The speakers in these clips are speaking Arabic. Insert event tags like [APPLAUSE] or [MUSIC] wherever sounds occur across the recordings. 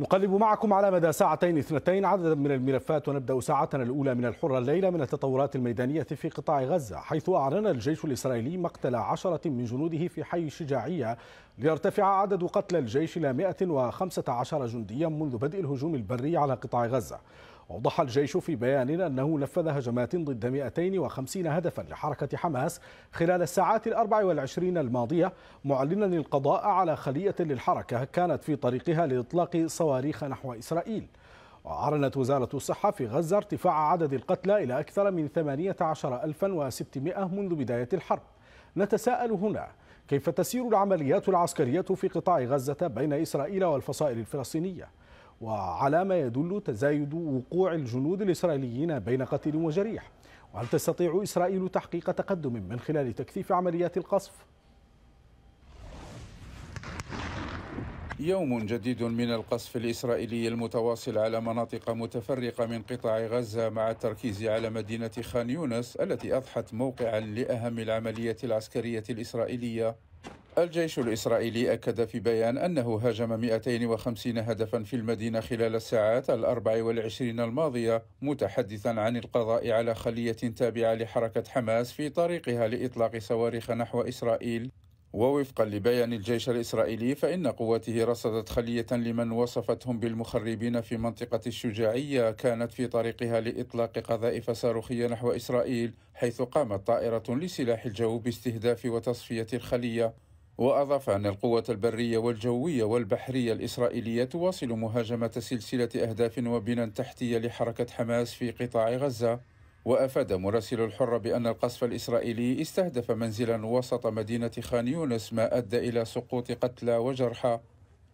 نقلب معكم على مدى ساعتين اثنتين عددا من الملفات ونبدا ساعتنا الاولى من الحره الليله من التطورات الميدانيه في قطاع غزه حيث اعلن الجيش الاسرائيلي مقتل عشره من جنوده في حي الشجاعية ليرتفع عدد قتلى الجيش الى 115 جنديا منذ بدء الهجوم البري على قطاع غزه وأوضح الجيش في بيان أنه نفذ هجمات ضد 250 هدفا لحركة حماس خلال الساعات الأربع والعشرين الماضية معلنا القضاء على خلية للحركة كانت في طريقها لإطلاق صواريخ نحو إسرائيل وأعلنت وزارة الصحة في غزة ارتفاع عدد القتلى إلى أكثر من 18600 منذ بداية الحرب نتساءل هنا كيف تسير العمليات العسكرية في قطاع غزة بين إسرائيل والفصائل الفلسطينية؟ وعلى ما يدل تزايد وقوع الجنود الإسرائيليين بين قتيل وجريح وهل تستطيع إسرائيل تحقيق تقدم من خلال تكثيف عمليات القصف؟ يوم جديد من القصف الإسرائيلي المتواصل على مناطق متفرقة من قطاع غزة مع التركيز على مدينة خان يونس التي أضحت موقعا لأهم العملية العسكرية الإسرائيلية الجيش الإسرائيلي أكد في بيان أنه هاجم 250 هدفا في المدينة خلال الساعات الأربع والعشرين الماضية متحدثا عن القضاء على خلية تابعة لحركة حماس في طريقها لإطلاق صواريخ نحو إسرائيل ووفقا لبيان الجيش الإسرائيلي فإن قواته رصدت خلية لمن وصفتهم بالمخربين في منطقة الشجاعية كانت في طريقها لإطلاق قذائف صاروخية نحو إسرائيل حيث قامت طائرة لسلاح الجو باستهداف وتصفية الخلية وأضاف أن القوة البرية والجوية والبحرية الإسرائيلية تواصل مهاجمة سلسلة أهداف وبنى تحتية لحركة حماس في قطاع غزة وأفاد مراسل الحرة بأن القصف الإسرائيلي استهدف منزلا وسط مدينة خان يونس ما أدى إلى سقوط قتلى وجرحى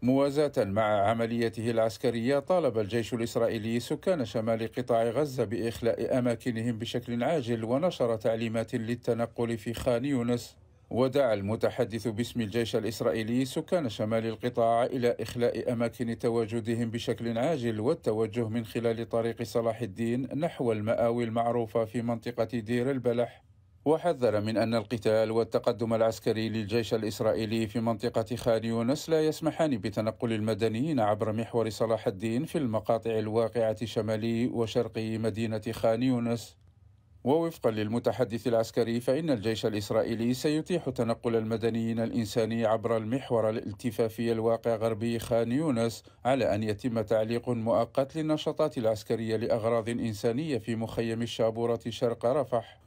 موازاة مع عمليته العسكرية طالب الجيش الإسرائيلي سكان شمال قطاع غزة بإخلاء أماكنهم بشكل عاجل ونشر تعليمات للتنقل في خان يونس ودعا المتحدث باسم الجيش الإسرائيلي سكان شمال القطاع إلى إخلاء أماكن تواجدهم بشكل عاجل والتوجه من خلال طريق صلاح الدين نحو المآوي المعروفة في منطقة دير البلح وحذر من أن القتال والتقدم العسكري للجيش الإسرائيلي في منطقة خان يونس لا يسمحان بتنقل المدنيين عبر محور صلاح الدين في المقاطع الواقعة شمالي وشرقي مدينة خان يونس ووفقا للمتحدث العسكري فإن الجيش الإسرائيلي سيتيح تنقل المدنيين الإنساني عبر المحور الالتفافي الواقع غربي خان يونس على أن يتم تعليق مؤقت للنشاطات العسكرية لأغراض إنسانية في مخيم الشابورة شرق رفح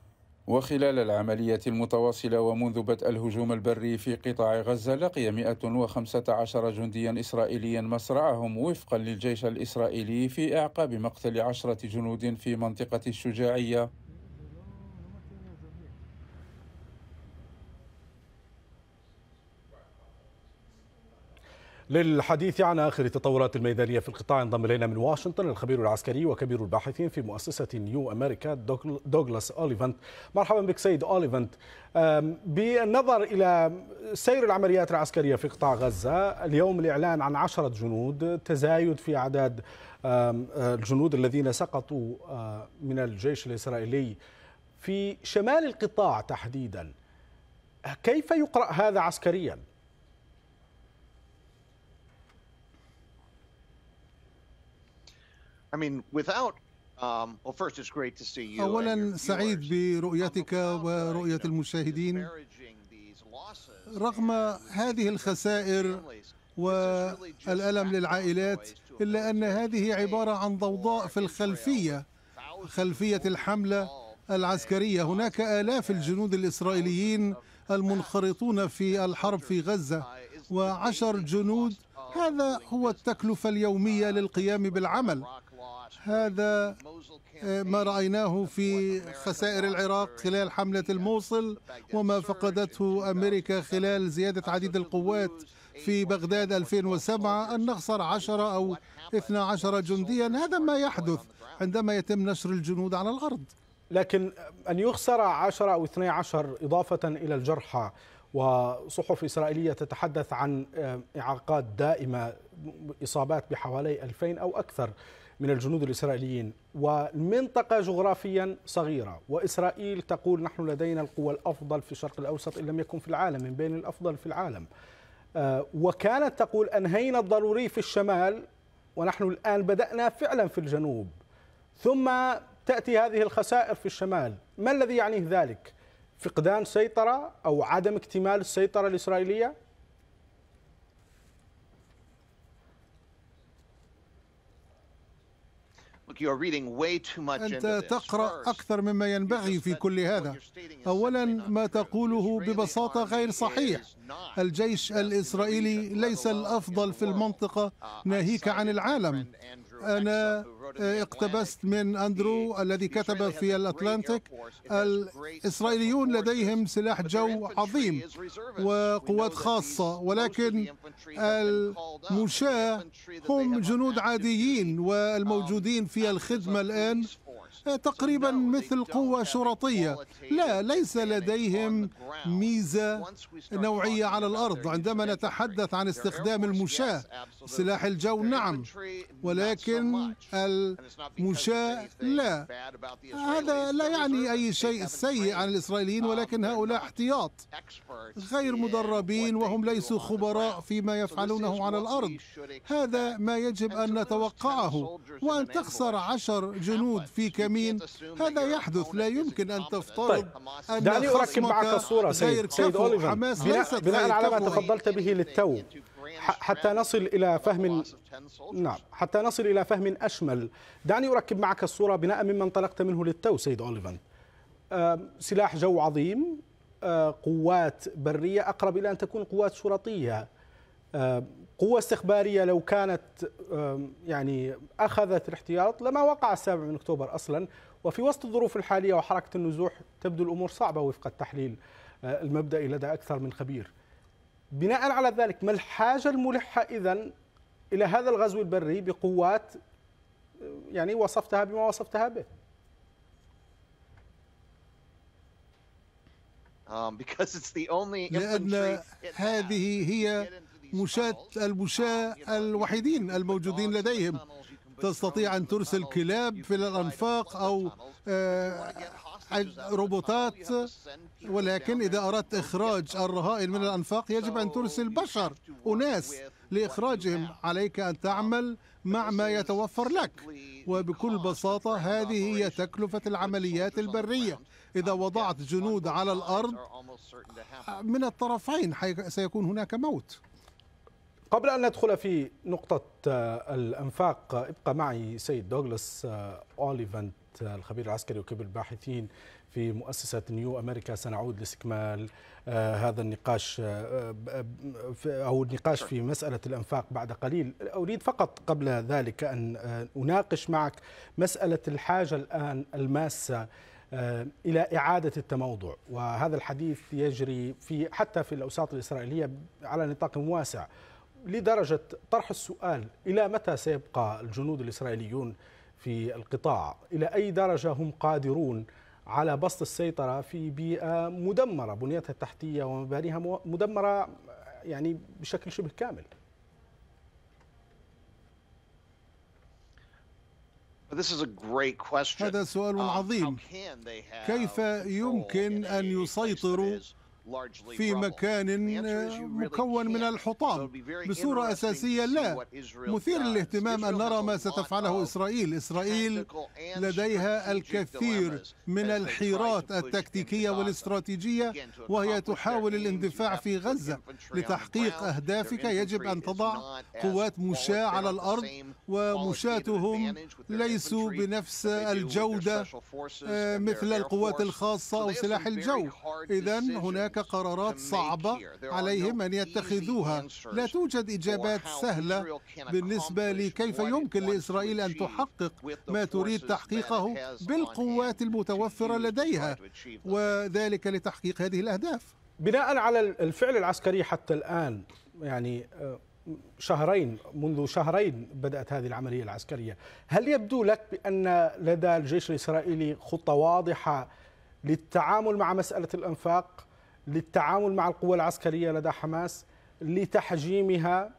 وخلال العملية المتواصلة ومنذ بدء الهجوم البري في قطاع غزة لقي 115 جنديا إسرائيليا مصرعهم وفقا للجيش الإسرائيلي في إعقاب مقتل عشرة جنود في منطقة الشجاعية للحديث عن آخر التطورات الميدانية في القطاع انضم إلينا من واشنطن الخبير العسكري وكبير الباحثين في مؤسسة نيو أمريكا دوغلاس أوليفانت مرحبا بك سيد أوليفانت بالنظر إلى سير العمليات العسكرية في قطاع غزة اليوم الإعلان عن عشرة جنود تزايد في أعداد آه، الجنود الذين سقطوا آه، من الجيش الإسرائيلي في شمال القطاع تحديدا كيف يقرأ هذا عسكرياً؟ Um, أولا سعيد برؤيتك ورؤية المشاهدين رغم هذه الخسائر والألم للعائلات إلا أن هذه عبارة عن ضوضاء في الخلفية خلفية الحملة العسكرية هناك آلاف الجنود الإسرائيليين المنخرطون في الحرب في غزة وعشر جنود هذا هو التكلفة اليومية uh, للقيام بالعمل هذا آه، ما رأيناه في خسائر العراق خلال حملة الموصل وما فقدته أمريكا خلال زيادة عديد القوات في بغداد 2007 أن نخسر 10 أو 12 جنديا هذا ما يحدث عندما يتم نشر الجنود على الأرض لكن أن يخسر 10 أو 12 إضافة إلى الجرحى وصحف إسرائيلية تتحدث عن آه، إعاقات دائمة إصابات بحوالي 2000 أو أكثر من الجنود الإسرائيليين والمنطقة جغرافيا صغيرة وإسرائيل تقول نحن لدينا القوى الأفضل في الشرق الأوسط إن لم يكن في العالم من بين الأفضل في العالم آه، وكانت تقول أنهينا الضروري في الشمال ونحن الآن بدأنا فعلا في الجنوب ثم تأتي هذه الخسائر في الشمال ما الذي يعنيه ذلك؟ فقدان سيطرة أو عدم اكتمال السيطرة الإسرائيلية؟ أنت تقرأ أكثر مما ينبغي في كل هذا أولا ما تقوله ببساطة غير صحيح الجيش الإسرائيلي ليس الأفضل في المنطقة uh, ناهيك عن العالم أنا آه، آه، اقتبست من أندرو الذي كتب في الأتلانتيك الإسرائيليون لديهم سلاح جو عظيم وقوات خاصة ولكن المشاة هم جنود عاديين والموجودين في الخدمة الآن تقريبا مثل قوة شرطية لا ليس لديهم ميزة نوعية على الأرض عندما نتحدث عن استخدام المشاة سلاح الجو نعم ولكن المشاة لا هذا لا يعني أي شيء سيء عن الإسرائيليين ولكن هؤلاء احتياط غير مدربين وهم ليسوا خبراء فيما يفعلونه على الأرض هذا ما يجب أن نتوقعه وأن تخسر عشر جنود في كمية المسلمين هذا يحدث لا يمكن أن تفترض طيب. أن دعني أركب معك الصورة سيد, سيد حماس بناء, بناء على ما تفضلت به للتو حتى نصل إلى فهم نعم حتى نصل إلى فهم أشمل دعني أركب معك الصورة بناء مما انطلقت منه للتو سيد اوليفان سلاح جو عظيم قوات برية أقرب إلى أن تكون قوات شرطية آه، قوة استخبارية لو كانت آه، يعني أخذت الاحتياط لما وقع السابع من أكتوبر أصلا وفي وسط الظروف الحالية وحركة النزوح تبدو الأمور صعبة وفق التحليل آه، المبدئي لدى أكثر من خبير بناء على ذلك ما الحاجة الملحة إذا إلى هذا الغزو البري بقوات يعني وصفتها بما وصفتها به Um, [LAUGHS] because it's the only لأن هذه هي مشاة المشاة الوحيدين الموجودين لديهم تستطيع أن ترسل كلاب في الأنفاق أو آه، روبوتات ولكن إذا أردت إخراج الرهائن من الأنفاق يجب أن ترسل بشر أناس لإخراجهم عليك أن تعمل مع ما يتوفر لك وبكل بساطة هذه هي تكلفة العمليات البرية إذا وضعت جنود على الأرض آه، من الطرفين سيكون هناك موت قبل أن ندخل في نقطة آه، الأنفاق آه، ابقى معي سيد دوغلاس أوليفانت آه، الخبير العسكري وكبير الباحثين في مؤسسة نيو أمريكا سنعود لاستكمال هذا النقاش أو النقاش في مسألة الأنفاق بعد قليل أريد فقط قبل ذلك أن أناقش معك مسألة الحاجة الآن الماسة الى اعاده التموضع وهذا الحديث يجري في حتى في الاوساط الاسرائيليه على نطاق واسع لدرجة طرح السؤال إلى متى سيبقى الجنود الإسرائيليون في القطاع إلى أي درجة هم قادرون على بسط السيطرة في بيئة مدمرة بنيتها التحتية ومبانيها مدمرة يعني بشكل شبه كامل هذا سؤال um, عظيم كيف يمكن أن يسيطروا في مكان uh, مكون من الحطام بصورة أساسية لا مثير للاهتمام أن نرى ما ستفعله إسرائيل إسرائيل لديها الكثير من الحيرات التكتيكية والاستراتيجية وهي تحاول الاندفاع في غزة لتحقيق أهدافك يجب أن تضع قوات مشاة على الأرض ومشاتهم ليسوا بنفس الجودة آه، مثل القوات الخاصة أو سلاح الجو إذا هناك قرارات صعبة عليهم أن يتخذوها لا توجد إجابات سهلة بالنسبة لكيف يمكن لإسرائيل أن تحقق ما تريد تحقيقه بالقوات المتوفرة لديها وذلك لتحقيق هذه الأهداف بناء على الفعل العسكري حتى الآن يعني آه، شهرين منذ شهرين بدأت هذه العملية العسكرية هل يبدو لك بأن لدى الجيش الإسرائيلي خطة واضحة للتعامل مع مسألة الأنفاق للتعامل مع القوى العسكرية لدى حماس لتحجيمها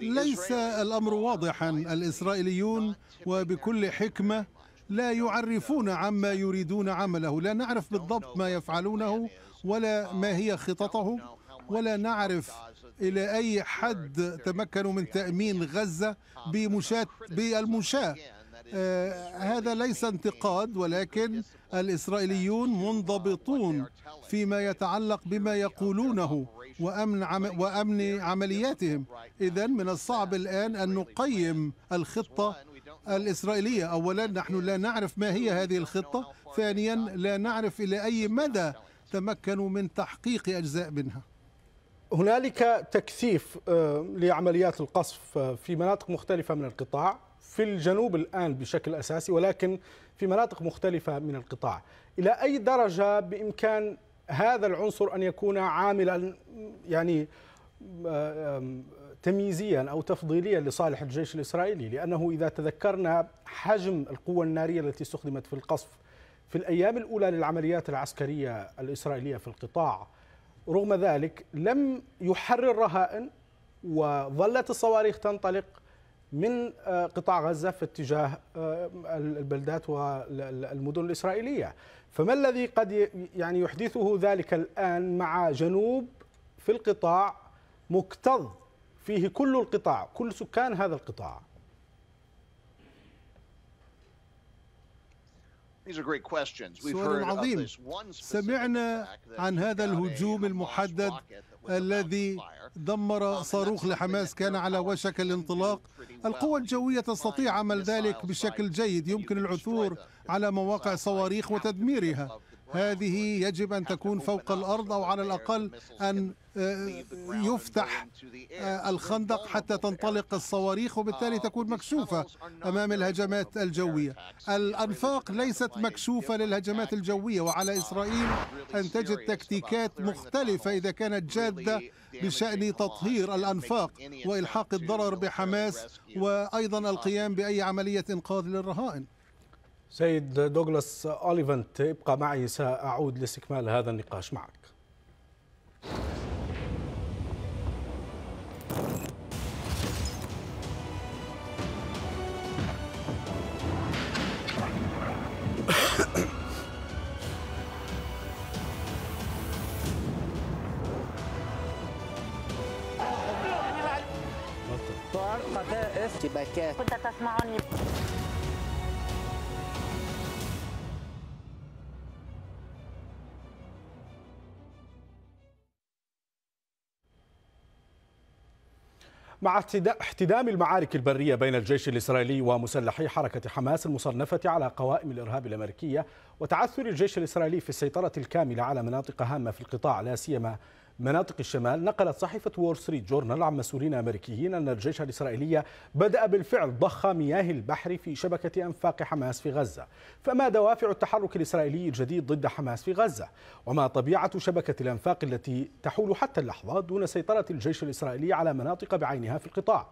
ليس الأمر واضحا الإسرائيليون وبكل حكمة لا يعرفون عما يريدون عمله لا نعرف بالضبط ما يفعلونه ولا um, ما هي خططهم ولا نعرف إلى أي حد تمكنوا من تأمين غزة بمشاة بالمشاة آه، هذا ليس انتقاد ولكن الإسرائيليون منضبطون فيما يتعلق بما يقولونه وأمن, عم وأمن عملياتهم إذا من الصعب الآن أن نقيم الخطة الإسرائيلية أولا نحن لا نعرف ما هي هذه الخطة ثانيا لا نعرف إلى أي مدى تمكنوا من تحقيق أجزاء منها هنالك تكثيف آه، لعمليات القصف آه، في مناطق مختلفة من القطاع في الجنوب الآن بشكل أساسي ولكن في مناطق مختلفة من القطاع إلى أي درجة بإمكان هذا العنصر أن يكون عاملا يعني آه، تمييزيا أو تفضيليا لصالح الجيش الإسرائيلي لأنه إذا تذكرنا حجم القوة النارية التي استخدمت في القصف في الأيام الأولى للعمليات العسكرية الإسرائيلية في القطاع رغم ذلك لم يحرر رهائن وظلت الصواريخ تنطلق من آه، قطاع غزة في اتجاه آه، البلدات والمدن الإسرائيلية فما الذي قد يعني يحدثه ذلك الآن مع جنوب في القطاع مكتظ فيه كل القطاع كل سكان هذا القطاع سؤال عظيم سمعنا عن هذا الهجوم المحدد الذي دمر uh, صاروخ لحماس كان على وشك الانطلاق القوى الجوية تستطيع عمل ذلك بشكل جيد يمكن العثور على مواقع صواريخ وتدميرها هذه يجب أن تكون فوق الأرض أو على الأقل أن آه، يفتح آه، الخندق حتى تنطلق الصواريخ وبالتالي آه، تكون مكشوفة أمام الهجمات الجوية الأنفاق ليست مكشوفة للهجمات الجوية وعلى إسرائيل أن تجد تكتيكات مختلفة إذا كانت جادة بشأن تطهير الأنفاق وإلحاق الضرر بحماس وأيضا القيام بأي عملية إنقاذ للرهائن سيد دوغلاس أوليفنت ابقى معي سأعود لاستكمال هذا النقاش معك الشبكات كنت تسمعني مع احتدام المعارك البرية بين الجيش الإسرائيلي ومسلحي حركة حماس المصنفة على قوائم الإرهاب الأمريكية وتعثر الجيش الإسرائيلي في السيطرة الكاملة على مناطق هامة في القطاع لا سيما مناطق الشمال نقلت صحيفة وول ستريت جورنال عن مسؤولين أمريكيين أن الجيش الإسرائيلي بدأ بالفعل ضخ مياه البحر في شبكة أنفاق حماس في غزة فما دوافع التحرك الإسرائيلي الجديد ضد حماس في غزة وما طبيعة شبكة الأنفاق التي تحول حتى اللحظة دون سيطرة الجيش الإسرائيلي على مناطق بعينها في القطاع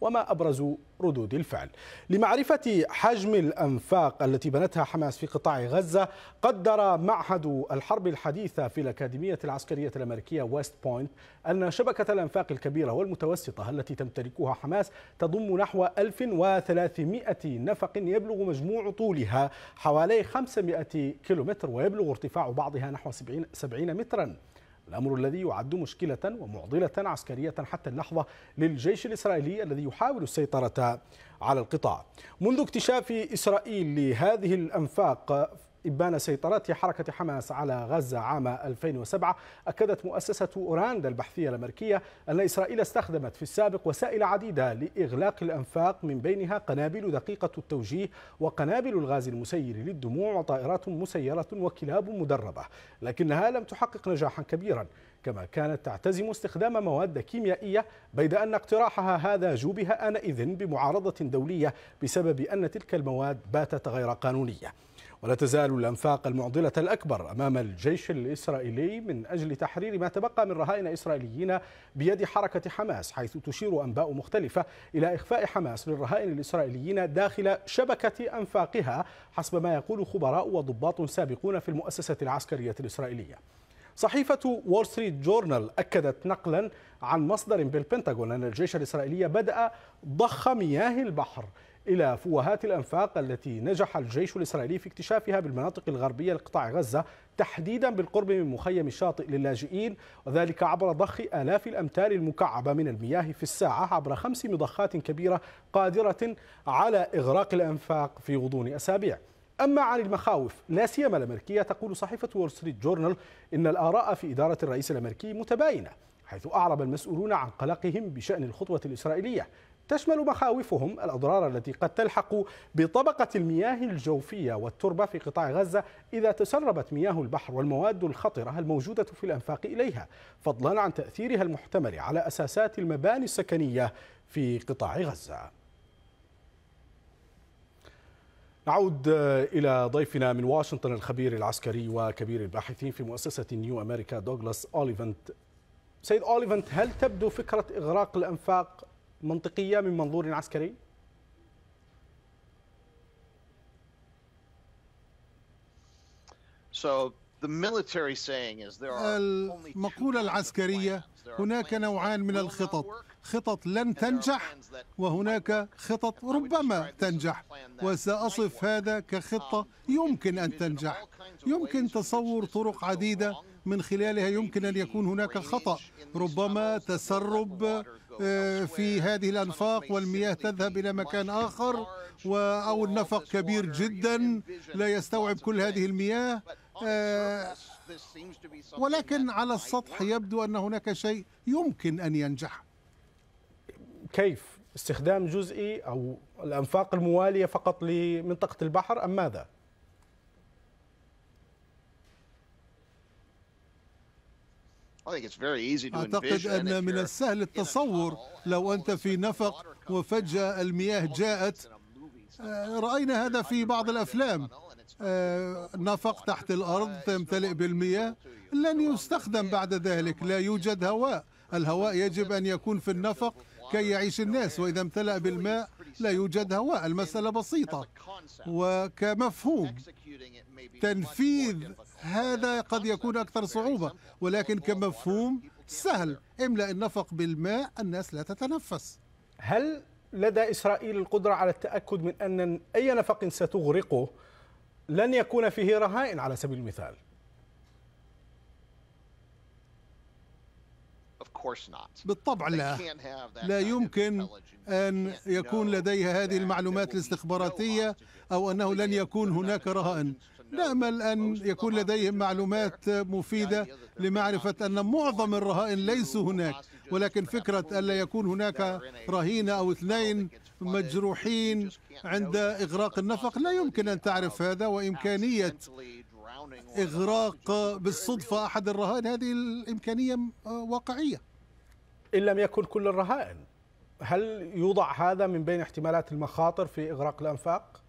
وما أبرز ردود الفعل لمعرفة حجم الأنفاق التي بنتها حماس في قطاع غزة قدر معهد الحرب الحديثة في الأكاديمية العسكرية الأمريكية ويست بوينت أن شبكة الأنفاق الكبيرة والمتوسطة التي تمتلكها حماس تضم نحو 1300 نفق يبلغ مجموع طولها حوالي 500 كيلومتر ويبلغ ارتفاع بعضها نحو 70 متراً الأمر الذي يعد مشكلة ومعضلة عسكرية حتى اللحظة للجيش الإسرائيلي الذي يحاول السيطرة على القطاع منذ اكتشاف إسرائيل لهذه الأنفاق إبان سيطرة حركة حماس على غزة عام 2007 أكدت مؤسسة أوراندا البحثية الأمريكية أن إسرائيل استخدمت في السابق وسائل عديدة لإغلاق الأنفاق من بينها قنابل دقيقة التوجيه وقنابل الغاز المسير للدموع وطائرات مسيرة وكلاب مدربة لكنها لم تحقق نجاحا كبيرا كما كانت تعتزم استخدام مواد كيميائية بيد أن اقتراحها هذا جوبها آنئذ بمعارضة دولية بسبب أن تلك المواد باتت غير قانونية ولا تزال الأنفاق المعضلة الأكبر أمام الجيش الإسرائيلي من أجل تحرير ما تبقى من رهائن إسرائيليين بيد حركة حماس حيث تشير أنباء مختلفة إلى إخفاء حماس للرهائن الإسرائيليين داخل شبكة أنفاقها حسب ما يقول خبراء وضباط سابقون في المؤسسة العسكرية الإسرائيلية صحيفة وول ستريت جورنال أكدت نقلا عن مصدر بالبنتاغون أن الجيش الإسرائيلي بدأ ضخ مياه البحر إلى فوهات الأنفاق التي نجح الجيش الإسرائيلي في اكتشافها بالمناطق الغربية لقطاع غزة تحديدا بالقرب من مخيم الشاطئ للاجئين وذلك عبر ضخ آلاف الأمتار المكعبة من المياه في الساعة عبر خمس مضخات كبيرة قادرة على إغراق الأنفاق في غضون أسابيع أما عن المخاوف لا سيما الأمريكية تقول صحيفة وول ستريت جورنال إن الآراء في إدارة الرئيس الأمريكي متباينة حيث أعرب المسؤولون عن قلقهم بشأن الخطوة الإسرائيلية تشمل مخاوفهم الأضرار التي قد تلحق بطبقة المياه الجوفية والتربة في قطاع غزة إذا تسربت مياه البحر والمواد الخطرة الموجودة في الأنفاق إليها فضلا عن تأثيرها المحتمل على أساسات المباني السكنية في قطاع غزة نعود آه، إلى ضيفنا من واشنطن الخبير العسكري وكبير الباحثين في مؤسسة نيو أمريكا دوغلاس أوليفنت سيد أوليفنت هل تبدو فكرة إغراق الأنفاق منطقية من منظور عسكري؟ المقولة العسكرية هناك نوعان من الخطط خطط لن تنجح وهناك خطط ربما تنجح وسأصف هذا كخطة um, يمكن أن تنجح يمكن تصور طرق عديدة من خلالها يمكن أن يكون هناك خطأ ربما تسرب آه، في هذه الأنفاق والمياه تذهب إلى مكان آخر أو النفق كبير جدا لا يستوعب كل هذه المياه آه، ولكن على السطح يبدو أن هناك شيء يمكن أن ينجح كيف استخدام جزئي أو الأنفاق الموالية فقط لمنطقة البحر أم ماذا؟ أعتقد أن من السهل التصور لو أنت في نفق وفجأة المياه جاءت آه، رأينا هذا في بعض الأفلام آه، نفق تحت الأرض تمتلئ بالمياه لن يستخدم بعد ذلك لا يوجد هواء الهواء يجب أن يكون في النفق كي يعيش الناس وإذا امتلأ بالماء لا يوجد هواء المسألة بسيطة وكمفهوم تنفيذ هذا قد يكون أكثر صعوبة ولكن كمفهوم سهل املأ النفق بالماء الناس لا تتنفس هل لدى إسرائيل القدرة على التأكد من أن أي نفق ستغرقه لن يكون فيه رهائن على سبيل المثال بالطبع لا لا يمكن أن يكون لديها هذه المعلومات الاستخباراتية أو أنه لن يكون هناك رهائن نأمل أن يكون لديهم معلومات مفيدة لمعرفة أن معظم الرهائن ليسوا هناك ولكن فكرة ألا يكون هناك رهينة أو اثنين مجروحين عند إغراق النفق لا يمكن أن تعرف هذا وإمكانية إغراق بالصدفة أحد الرهائن هذه الإمكانية آه، واقعية إن لم يكن كل الرهائن هل يوضع هذا من بين احتمالات المخاطر في إغراق الأنفاق؟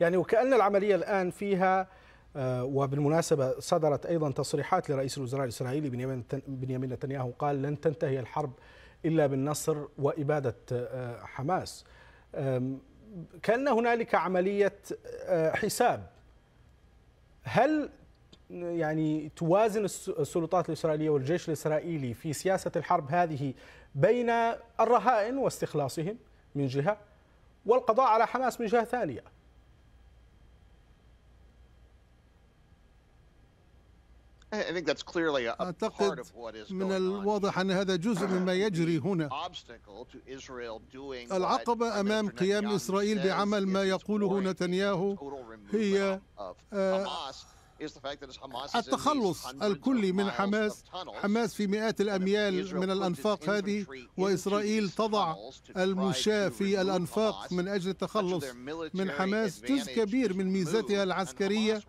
يعني وكأن العملية الآن فيها آه، وبالمناسبة صدرت أيضا تصريحات لرئيس الوزراء الإسرائيلي بنيامين نتنياهو قال لن تنتهي الحرب إلا بالنصر وإبادة آه، حماس كأن هنالك عملية حساب هل يعني توازن السلطات الإسرائيلية والجيش الإسرائيلي في سياسة الحرب هذه بين الرهائن واستخلاصهم من جهة والقضاء على حماس من جهة ثانية أعتقد من الواضح أن هذا جزء مما يجري هنا العقبة أمام قيام إسرائيل بعمل ما يقوله نتنياهو هي التخلص الكلي من حماس حماس في مئات الأميال من الأنفاق هذه وإسرائيل تضع المشاة في الأنفاق من أجل التخلص من حماس جزء كبير من ميزتها العسكرية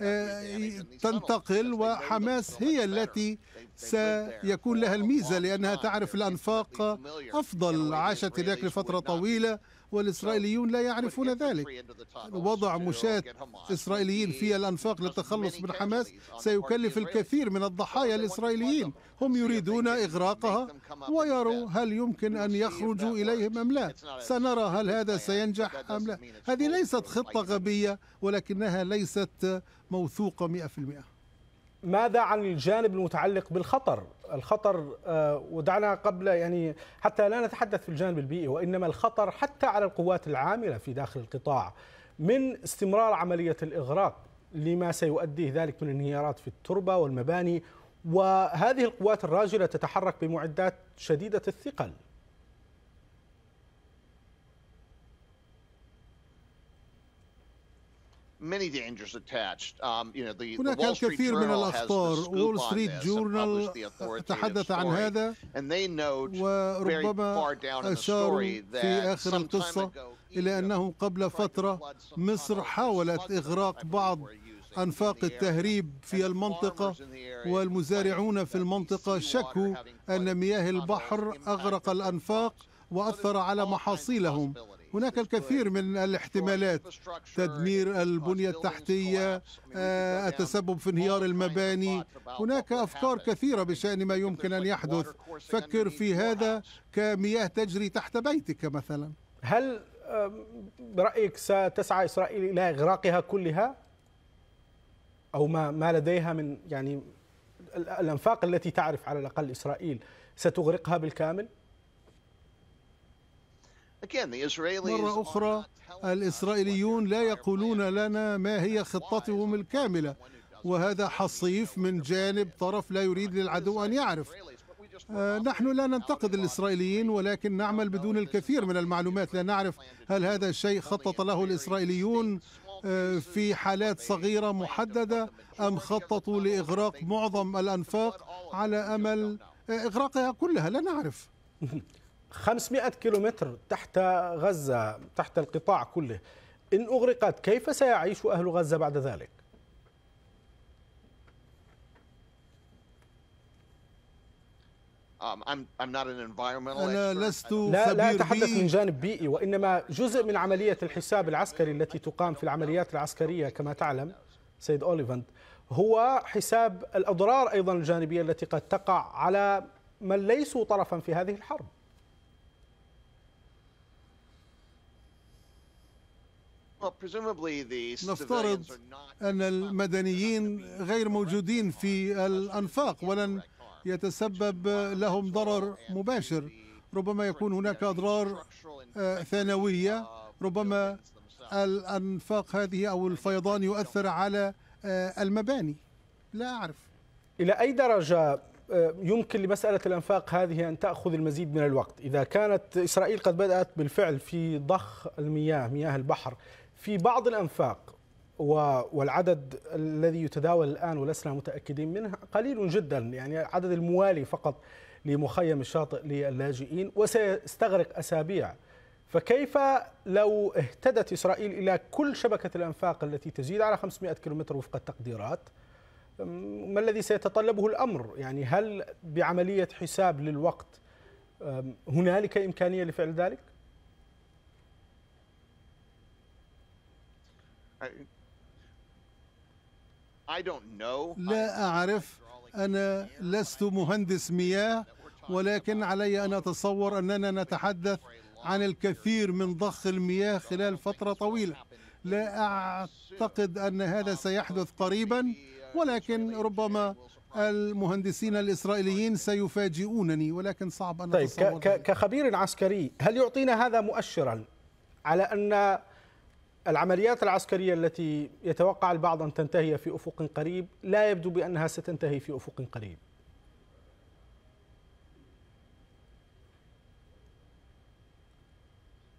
آه، تنتقل وحماس هي التي سيكون لها الميزة لأنها تعرف الأنفاق أفضل عاشت هناك لفترة طويلة والإسرائيليون لا يعرفون ذلك وضع مشاة إسرائيليين في الأنفاق للتخلص من حماس سيكلف الكثير من الضحايا الإسرائيليين هم يريدون إغراقها ويروا هل يمكن أن يخرجوا إليهم أم لا سنرى هل هذا سينجح أم لا هذه ليست خطة غبية ولكنها ليست موثوقة 100% ماذا عن الجانب المتعلق بالخطر الخطر آه، ودعنا قبل يعني حتى لا نتحدث في الجانب البيئي وإنما الخطر حتى على القوات العاملة في داخل القطاع من استمرار عملية الإغراق لما سيؤديه ذلك من انهيارات في التربة والمباني وهذه القوات الراجلة تتحرك بمعدات شديدة الثقل Um, هناك الكثير من الأخطار وول ستريت جورنال تحدث عن هذا وربما أشاروا في آخر القصة إلى أنه قبل فترة مصر حاولت إغراق بعض أنفاق التهريب في المنطقة والمزارعون في المنطقة شكوا أن مياه البحر أغرق الأنفاق وأثر على محاصيلهم هناك الكثير من الاحتمالات تدمير البنية التحتية آه، التسبب في انهيار المباني هناك أفكار كثيرة بشأن ما يمكن أن يحدث فكر في هذا كمياه تجري تحت بيتك مثلا هل برأيك ستسعى إسرائيل إلى إغراقها كلها أو ما, ما لديها من يعني الأنفاق التي تعرف على الأقل إسرائيل ستغرقها بالكامل؟ مرة أخرى الإسرائيليون لا يقولون لنا ما هي خطتهم الكاملة وهذا حصيف من جانب طرف لا يريد للعدو أن يعرف آه، نحن لا ننتقد الإسرائيليين ولكن نعمل بدون الكثير من المعلومات لا نعرف هل هذا الشيء خطط له الإسرائيليون آه، في حالات صغيرة محددة أم خططوا لإغراق معظم الأنفاق على أمل إغراقها كلها لا نعرف [LAUGHS] 500 كيلومتر تحت غزة تحت القطاع كله إن أغرقت كيف سيعيش أهل غزة بعد ذلك؟ um, أنا لست لا, لا أتحدث من جانب بيئي وإنما جزء من عملية الحساب العسكري التي تقام في العمليات العسكرية كما تعلم سيد أوليفانت هو حساب الأضرار أيضا الجانبية التي قد تقع على من ليسوا طرفا في هذه الحرب نفترض أن المدنيين غير موجودين في الأنفاق ولن يتسبب لهم ضرر مباشر ربما يكون هناك أضرار آه، ثانوية uh, ربما الأنفاق هذه أو الفيضان يؤثر على آه، المباني لا أعرف إلى أي درجة آه، يمكن لمسألة الأنفاق هذه أن تأخذ المزيد من الوقت إذا كانت إسرائيل قد بدأت بالفعل في ضخ المياه مياه البحر في بعض الأنفاق والعدد الذي يتداول الآن ولسنا متأكدين منه قليل جدا يعني عدد الموالي فقط لمخيم الشاطئ للاجئين وسيستغرق أسابيع فكيف لو اهتدت إسرائيل إلى كل شبكة الأنفاق التي تزيد على 500 كيلومتر وفق التقديرات ما الذي سيتطلبه الأمر يعني هل بعملية حساب للوقت هنالك إمكانية لفعل ذلك؟ لا أعرف أنا لست مهندس مياه ولكن علي أن أتصور أننا نتحدث عن الكثير من ضخ المياه خلال فترة طويلة لا أعتقد أن هذا سيحدث قريبا uh, ولكن ربما المهندسين الإسرائيليين سيفاجئونني ولكن صعب أن طيب، أتصور طيب كخبير عسكري هل يعطينا هذا مؤشرا على أن العمليات العسكرية التي يتوقع البعض أن تنتهي في أفق قريب لا يبدو بأنها ستنتهي في أفق قريب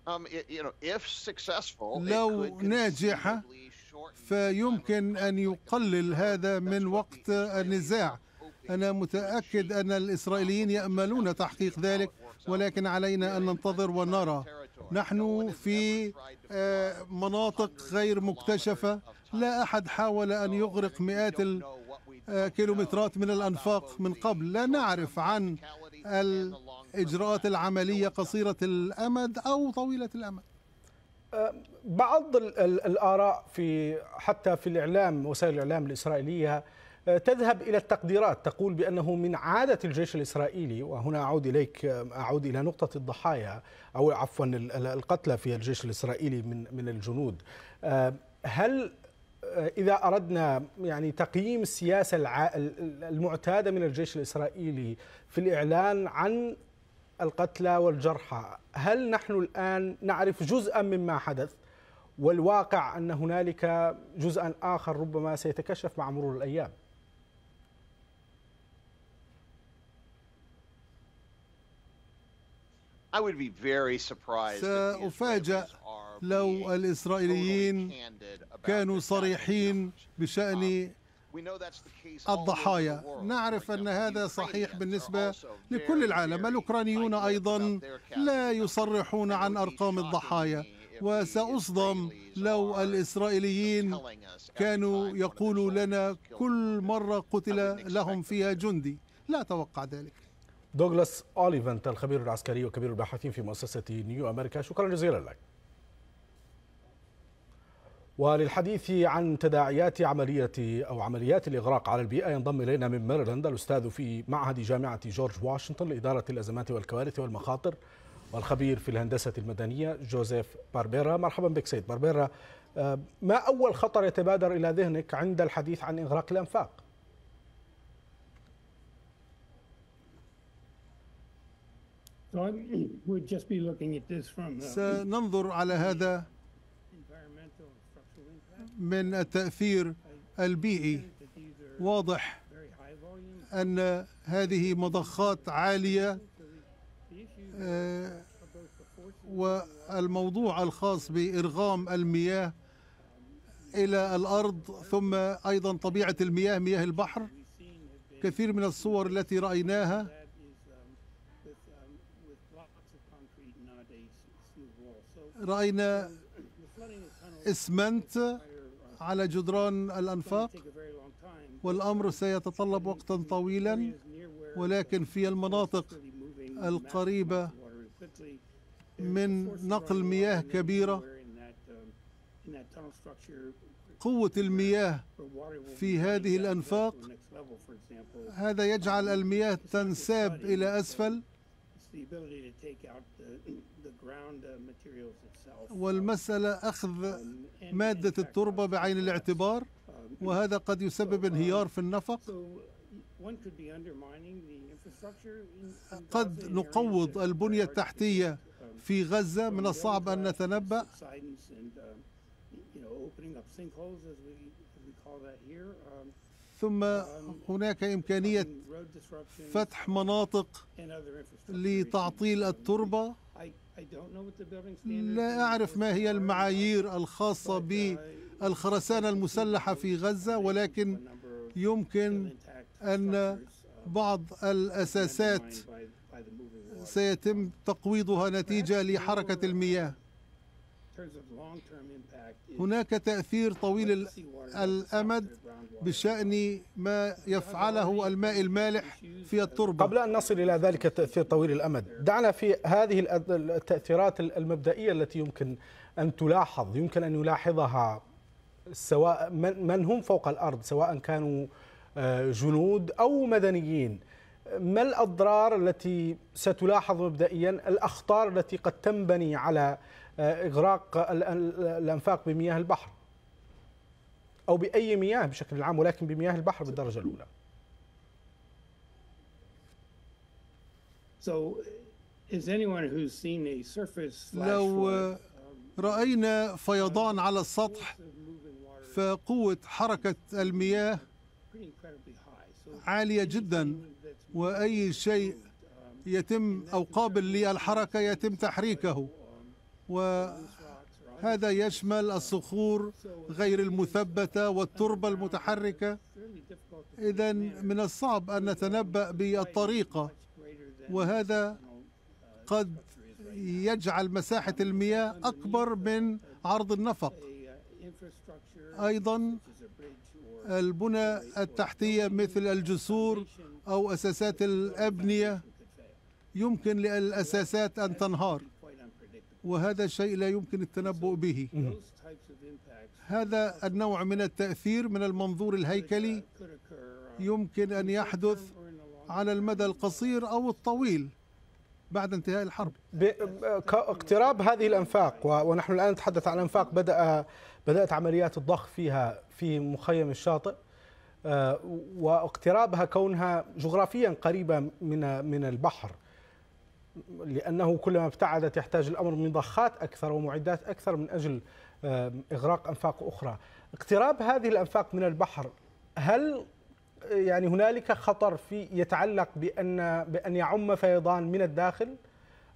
um, لو ناجحة فيمكن أن يقلل هذا من وقت النزاع أنا متأكد أن الإسرائيليين يأملون تحقيق ذلك ولكن علينا أن ننتظر ونرى نحن في آه، مناطق غير مكتشفة لا أحد حاول أن يغرق مئات الكيلومترات آه، من الأنفاق من قبل لا نعرف عن الإجراءات العملية قصيرة الأمد أو طويلة الأمد آه، بعض الآراء في حتى في الإعلام وسائل الإعلام الإسرائيلية تذهب إلى التقديرات تقول بأنه من عادة الجيش الإسرائيلي وهنا أعود إليك أعود إلى نقطة الضحايا أو عفوا القتلى في الجيش الإسرائيلي من من الجنود آه، هل آه، إذا أردنا يعني تقييم السياسة المعتادة من الجيش الإسرائيلي في الإعلان عن القتلى والجرحى هل نحن الآن نعرف جزءا مما حدث والواقع أن هنالك جزءا آخر ربما سيتكشف مع مرور الأيام سأفاجأ لو الإسرائيليين كانوا صريحين بشأن um, الضحايا نعرف أن هذا صحيح بالنسبة لكل العالم الأوكرانيون أيضا لا يصرحون عن أرقام الضحايا وسأصدم لو الإسرائيليين كانوا يقولوا لنا كل مرة قتل لهم فيها جندي لا أتوقع ذلك دوغلاس أوليفانت الخبير العسكري وكبير الباحثين في مؤسسة نيو أمريكا شكرا جزيلا لك وللحديث عن تداعيات عملية أو عمليات الإغراق على البيئة ينضم إلينا من ميرلاند الأستاذ في معهد جامعة جورج واشنطن لإدارة الأزمات والكوارث والمخاطر والخبير في الهندسة المدنية جوزيف باربيرا مرحبا بك سيد باربيرا آه، ما أول خطر يتبادر إلى ذهنك عند الحديث عن إغراق الأنفاق؟ [CLEARS THROAT] سننظر على هذا من التأثير البيئي واضح أن هذه مضخات عالية آه، والموضوع الخاص بإرغام المياه إلى الأرض ثم أيضا طبيعة المياه مياه البحر كثير من الصور التي رأيناها رأينا إسمنت على جدران الأنفاق والأمر سيتطلب وقتا طويلا ولكن في المناطق القريبة من نقل مياه كبيرة قوة المياه في هذه الأنفاق هذا يجعل المياه تنساب إلى أسفل والمسألة أخذ مادة التربة بعين الاعتبار وهذا قد يسبب انهيار في النفق قد نقوض البنية التحتية في غزة من الصعب أن نتنبأ ثم هناك إمكانية فتح مناطق لتعطيل التربة لا أعرف ما هي المعايير الخاصة بالخرسانة uh, المسلحة في غزة ولكن يمكن أن uh, بعض الأساسات سيتم تقويضها نتيجة لحركة المياه هناك تأثير طويل الأمد بشأن ما يفعله الماء المالح في التربة قبل أن نصل إلى ذلك التأثير طويل الأمد دعنا في هذه التأثيرات المبدئية التي يمكن أن تلاحظ يمكن أن يلاحظها سواء من, هم فوق الأرض سواء كانوا آه، جنود أو مدنيين ما الأضرار التي ستلاحظ مبدئيا الأخطار التي قد تنبني على آه، إغراق الأنفاق بمياه البحر أو بأي مياه بشكل عام ولكن بمياه البحر بالدرجة الأولى لو um, رأينا فيضان um, على السطح فقوة حركة المياه عالية جدا وأي شيء um, يتم أو قابل للحركة يتم تحريكه هذا يشمل الصخور غير المثبتة والتربة المتحركة إذا من الصعب أن نتنبأ بالطريقة وهذا قد يجعل مساحة المياه أكبر من عرض النفق أيضا البنى التحتية مثل الجسور أو أساسات الأبنية يمكن للأساسات أن تنهار وهذا شيء لا يمكن التنبؤ به هذا النوع من التأثير من المنظور الهيكلي يمكن أن يحدث على المدى القصير أو الطويل بعد انتهاء الحرب اقتراب هذه الأنفاق ونحن الآن نتحدث عن أنفاق بدأ بدأت عمليات الضخ فيها في مخيم الشاطئ آه، واقترابها كونها جغرافيا قريبة من من البحر لأنه كلما ابتعدت يحتاج الأمر مضخات أكثر ومعدات أكثر من أجل إغراق أنفاق أخرى اقتراب هذه الأنفاق من البحر هل يعني هنالك خطر في يتعلق بأن بأن يعم فيضان من الداخل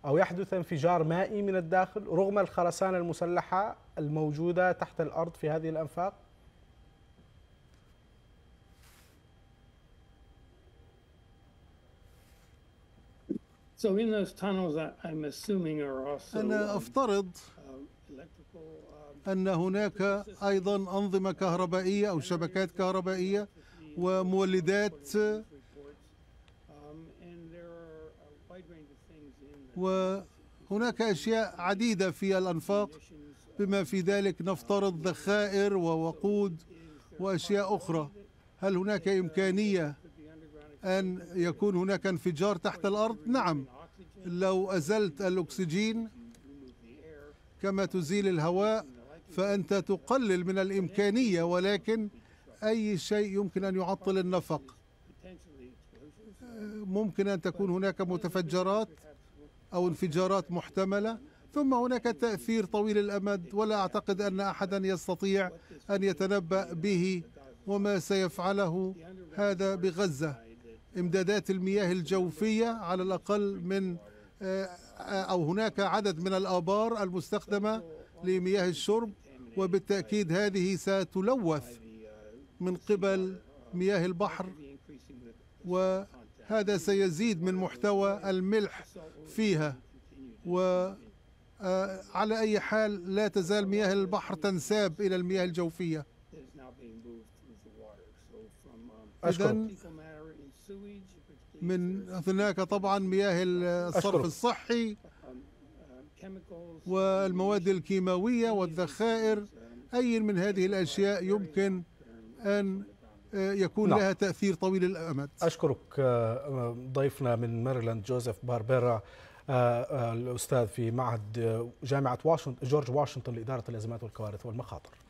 أو يحدث انفجار مائي من الداخل رغم الخرسانة المسلحة الموجودة تحت الأرض في هذه الأنفاق؟ أنا أفترض أن هناك أيضا أنظمة كهربائية أو شبكات كهربائية um, ومولدات uh, وهناك أشياء عديدة في الأنفاق بما في ذلك نفترض ذخائر ووقود وأشياء أخرى هل هناك إمكانية أن يكون هناك انفجار تحت الأرض نعم لو أزلت الأكسجين كما تزيل الهواء فأنت تقلل من الإمكانية ولكن أي شيء يمكن أن يعطل النفق ممكن أن تكون هناك متفجرات أو انفجارات محتملة ثم هناك تأثير طويل الأمد ولا أعتقد أن أحدا يستطيع أن يتنبأ به وما سيفعله هذا بغزة امدادات المياه الجوفية على الأقل من آه، أو هناك عدد من الآبار المستخدمة لمياه الشرب وبالتأكيد هذه ستلوث من قبل مياه البحر وهذا سيزيد من محتوى الملح فيها وعلى آه، أي حال لا تزال مياه البحر تنساب إلى المياه الجوفية um, إذن من هناك طبعا مياه الصرف الصحي والمواد الكيماوية والذخائر أي من هذه الأشياء يمكن أن آه، يكون نعم. لها تأثير طويل الأمد أشكرك آه، آه، ضيفنا من ماريلاند جوزيف باربيرا الأستاذ في معهد جامعة واشنطن جورج واشنطن لإدارة الأزمات والكوارث والمخاطر